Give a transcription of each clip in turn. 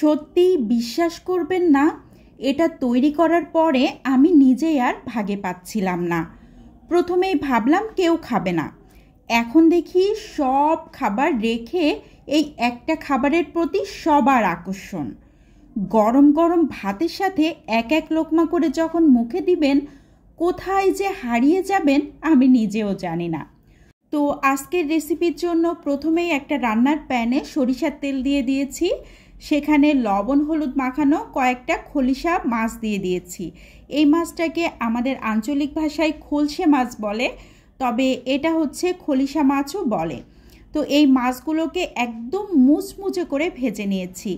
সত্যিই বিশ্বাস করবেন না এটা তৈরি করার পরে আমি নিজেই আর ভাগে পাচ্ছিলাম না প্রথমেই ভাবলাম কেউ খাবে না এখন দেখি সব খাবার রেখে এই একটা খাবারের প্রতি সবার আকর্ষণ গরম গরম ভাতের সাথে এক এক লোকমা করে যখন মুখে দিবেন কোথায় যে হারিয়ে যাবেন আমি নিজেও জানি না তো আজকের রেসিপির জন্য প্রথমেই একটা রান্নার প্যানে সরিষার তেল দিয়ে দিয়েছি সেখানে লবণ হলুদ মাখানো কয়েকটা খলিশা মাছ দিয়ে দিয়েছি এই মাছটাকে আমাদের আঞ্চলিক ভাষায় খলসে মাছ বলে তবে এটা হচ্ছে খলিশা মাছও বলে তো এই মাছগুলোকে একদম মুচমুচে করে ভেজে নিয়েছি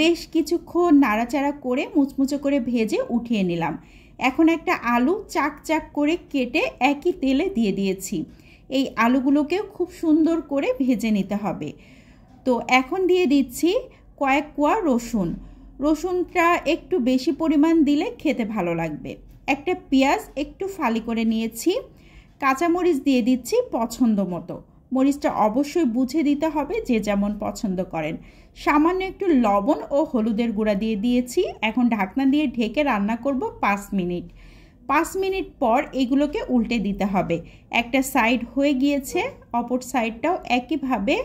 বেশ কিছুক্ষণ নাড়াচাড়া করে মুচমুচে করে ভেজে উঠিয়ে নিলাম এখন একটা আলু চাক চাক করে কেটে একই তেলে দিয়ে দিয়েছি এই আলুগুলোকেও খুব সুন্দর করে ভেজে নিতে হবে তো এখন দিয়ে দিচ্ছি কয়েক কোয়া রসুন রসুনটা একটু বেশি পরিমাণ দিলে খেতে ভালো লাগবে একটা পেঁয়াজ একটু ফালি করে নিয়েছি কাঁচামরিচ দিয়ে দিচ্ছি পছন্দ মতো মরিচটা অবশ্যই বুঝে দিতে হবে যে যেমন পছন্দ করেন সামান্য একটু লবণ ও হলুদের গুঁড়া দিয়ে দিয়েছি এখন ঢাকনা দিয়ে ঢেকে রান্না করব পাঁচ মিনিট পাঁচ মিনিট পর এগুলোকে উল্টে দিতে হবে একটা সাইড হয়ে গিয়েছে অপর সাইডটাও একইভাবে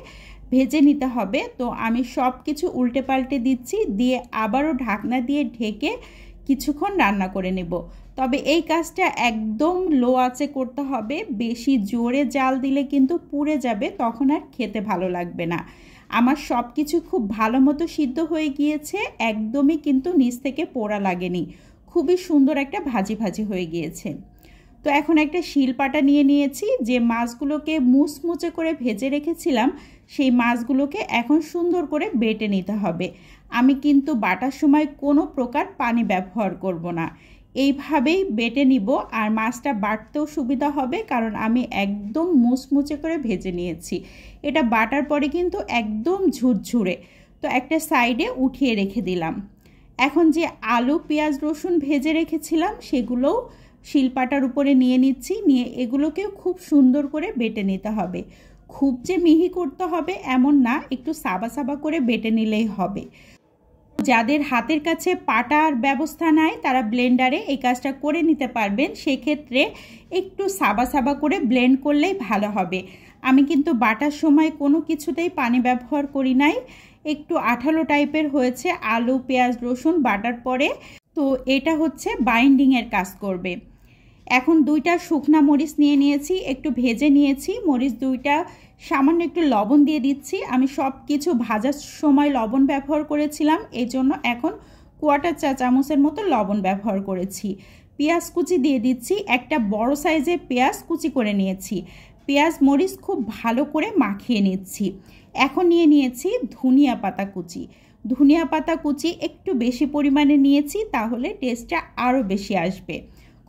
ভেজে নিতে হবে তো আমি সব কিছু উল্টে পাল্টে দিচ্ছি দিয়ে আবারও ঢাকনা দিয়ে ঢেকে কিছুক্ষণ রান্না করে নেব তবে এই কাজটা একদম লো আঁচে করতে হবে বেশি জোরে জাল দিলে কিন্তু পুড়ে যাবে তখন আর খেতে ভালো লাগবে না আমার সব কিছু খুব ভালো মতো সিদ্ধ হয়ে গিয়েছে একদমই কিন্তু নিচ থেকে পোড়া লাগেনি খুবই সুন্দর একটা ভাজি ভাজি হয়ে গিয়েছে তো এখন একটা শিলপাটা নিয়ে নিয়েছি যে মাছগুলোকে মুচমুচে করে ভেজে রেখেছিলাম সেই মাছগুলোকে এখন সুন্দর করে বেটে নিতে হবে আমি কিন্তু বাটার সময় কোনো প্রকার পানি ব্যবহার করব না এইভাবেই বেটে নিব আর মাছটা বাটতেও সুবিধা হবে কারণ আমি একদম মুচমুচে করে ভেজে নিয়েছি এটা বাটার পরে কিন্তু একদম ঝুরঝুরে তো একটা সাইডে উঠিয়ে রেখে দিলাম এখন যে আলু পেঁয়াজ রসুন ভেজে রেখেছিলাম সেগুলোও শিলপাটার উপরে নিয়ে নিচ্ছি নিয়ে এগুলোকেও খুব সুন্দর করে বেটে নিতে হবে খুব যে মিহি করতে হবে এমন না একটু সাবা সাবা করে বেটে নিলেই হবে যাদের হাতের কাছে পাটার ব্যবস্থা নাই তারা ব্লেন্ডারে এই কাজটা করে নিতে পারবেন সেক্ষেত্রে একটু সাবা সাবা করে ব্লেন্ড করলেই ভালো হবে আমি কিন্তু বাটার সময় কোনো কিছুতেই পানি ব্যবহার করি নাই একটু আঠালো টাইপের হয়েছে আলু পেঁয়াজ রসুন বাটার পরে তো এটা হচ্ছে বাইন্ডিংয়ের কাজ করবে এখন দুইটা শুকনা মরিচ নিয়ে নিয়েছি একটু ভেজে নিয়েছি মরিচ দুইটা সামান্য একটু লবণ দিয়ে দিচ্ছি আমি সব কিছু ভাজার সময় লবণ ব্যবহার করেছিলাম এই জন্য এখন কোয়াটার চা চামচের মতো লবণ ব্যবহার করেছি পেঁয়াজ কুচি দিয়ে দিচ্ছি একটা বড় সাইজের পেঁয়াজ কুচি করে নিয়েছি পেঁয়াজ মরিচ খুব ভালো করে মাখিয়ে নিচ্ছি এখন নিয়ে নিয়েছি ধনিয়া পাতা কুচি ধনিয়া পাতা কুচি একটু বেশি পরিমাণে নিয়েছি তাহলে টেস্টটা আরও বেশি আসবে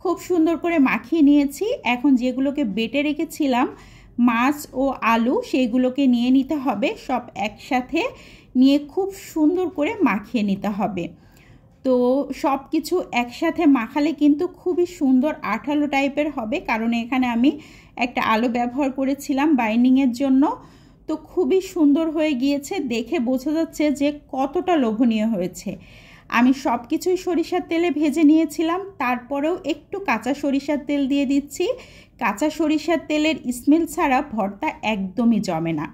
খুব সুন্দর করে মাখিয়ে নিয়েছি এখন যেগুলোকে বেটে রেখেছিলাম মাছ ও আলু সেইগুলোকে নিয়ে নিতে হবে সব একসাথে নিয়ে খুব সুন্দর করে মাখিয়ে নিতে হবে তো সব কিছু একসাথে মাখালে কিন্তু খুবই সুন্দর আঠালো টাইপের হবে কারণ এখানে আমি একটা আলো ব্যবহার করেছিলাম বাইন্ডিংয়ের জন্য তো খুবই সুন্দর হয়ে গিয়েছে দেখে বোঝা যাচ্ছে যে কতটা লোভনীয় হয়েছে আমি সব কিছুই সরিষার তেলে ভেজে নিয়েছিলাম তারপরেও একটু কাঁচা সরিষার তেল দিয়ে দিচ্ছি কাঁচা সরিষার তেলের স্মেল ছাড়া ভর্তা একদমই জমে না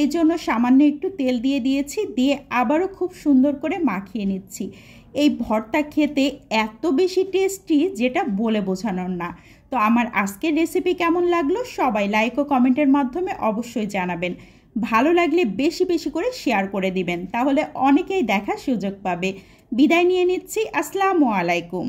এই জন্য সামান্য একটু তেল দিয়ে দিয়েছি দিয়ে আবারও খুব সুন্দর করে মাখিয়ে নিচ্ছি এই ভর্তা খেতে এত বেশি টেস্টি যেটা বলে বোঝানোর না তো আমার আজকের রেসিপি কেমন লাগলো সবাই লাইক ও কমেন্টের মাধ্যমে অবশ্যই জানাবেন ভালো লাগলে বেশি বেশি করে শেয়ার করে দিবেন তাহলে অনেকেই দেখার সুযোগ পাবে বিদায় নিয়ে নিচ্ছি আসসালামু আলাইকুম